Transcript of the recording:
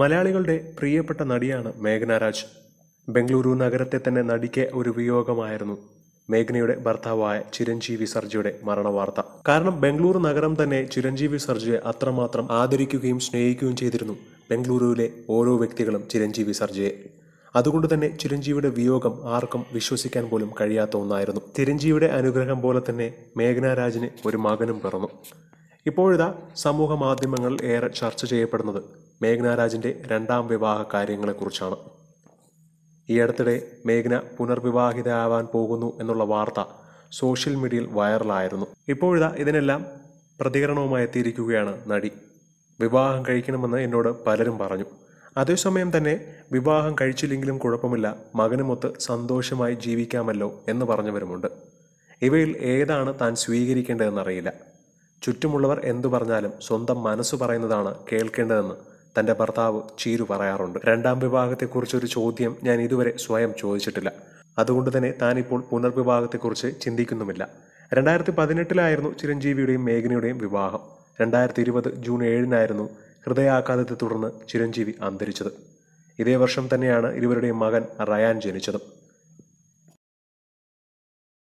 മലയാളികളുടെ പ്രിയപ്പെട്ട നടിയാണ് മേഘന രാജ് ബംഗളൂരു നഗരത്തെ തന്നെ നടിക്ക് ഒരു വിയോഗമായിരുന്നു മേഘനയുടെ ഭർത്താവായ ചിരഞ്ജീവി സർജിയുടെ മരണവാർത്ത കാരണം ബംഗളൂരു നഗരം തന്നെ ചിരഞ്ജീവി സർജിയെ അത്രമാത്രം ആദരിക്കുകയും സ്നേഹിക്കുകയും ചെയ്തിരുന്നു ബംഗളൂരുവിലെ ഓരോ വ്യക്തികളും ചിരഞ്ജീവി സർജിയെ അതുകൊണ്ട് തന്നെ ചിരഞ്ജീവിയുടെ വിയോഗം ആർക്കും വിശ്വസിക്കാൻ പോലും കഴിയാത്ത ഒന്നായിരുന്നു ചിരഞ്ജീവിയുടെ അനുഗ്രഹം പോലെ തന്നെ മേഘന രാജിന് ഒരു മകനും പിറന്നു ഇപ്പോഴിതാ സമൂഹ മാധ്യമങ്ങളിൽ ഏറെ ചർച്ച ചെയ്യപ്പെടുന്നത് മേഘ്നാരാജിൻ്റെ രണ്ടാം വിവാഹ കാര്യങ്ങളെക്കുറിച്ചാണ് ഈ അടുത്തിടെ മേഘ്ന പുനർവിവാഹിതയാവാൻ പോകുന്നു എന്നുള്ള വാർത്ത സോഷ്യൽ മീഡിയയിൽ വൈറലായിരുന്നു ഇപ്പോഴിതാ ഇതിനെല്ലാം പ്രതികരണവുമായി എത്തിയിരിക്കുകയാണ് നടി വിവാഹം കഴിക്കണമെന്ന് എന്നോട് പലരും പറഞ്ഞു അതേസമയം തന്നെ വിവാഹം കഴിച്ചില്ലെങ്കിലും കുഴപ്പമില്ല മകനുമൊത്ത് സന്തോഷമായി ജീവിക്കാമല്ലോ എന്ന് പറഞ്ഞവരുമുണ്ട് ഇവയിൽ ഏതാണ് താൻ സ്വീകരിക്കേണ്ടതെന്നറിയില്ല ചുറ്റുമുള്ളവർ എന്തു പറഞ്ഞാലും സ്വന്തം മനസ്സ് പറയുന്നതാണ് കേൾക്കേണ്ടതെന്ന് തൻ്റെ ഭർത്താവ് ചീരു പറയാറുണ്ട് രണ്ടാം വിഭാഗത്തെക്കുറിച്ചൊരു ചോദ്യം ഞാൻ ഇതുവരെ സ്വയം ചോദിച്ചിട്ടില്ല അതുകൊണ്ട് തന്നെ താനിപ്പോൾ പുനർവിഭാഗത്തെക്കുറിച്ച് ചിന്തിക്കുന്നുമില്ല രണ്ടായിരത്തി പതിനെട്ടിലായിരുന്നു ചിരഞ്ജീവിയുടെയും മേഘനയുടെയും വിവാഹം രണ്ടായിരത്തി ഇരുപത് ജൂൺ ഏഴിനായിരുന്നു ഹൃദയാഘാതത്തെ തുടർന്ന് ചിരഞ്ജീവി അന്തരിച്ചത് ഇതേ വർഷം തന്നെയാണ് ഇരുവരുടെയും മകൻ റയാൻ ജനിച്ചത്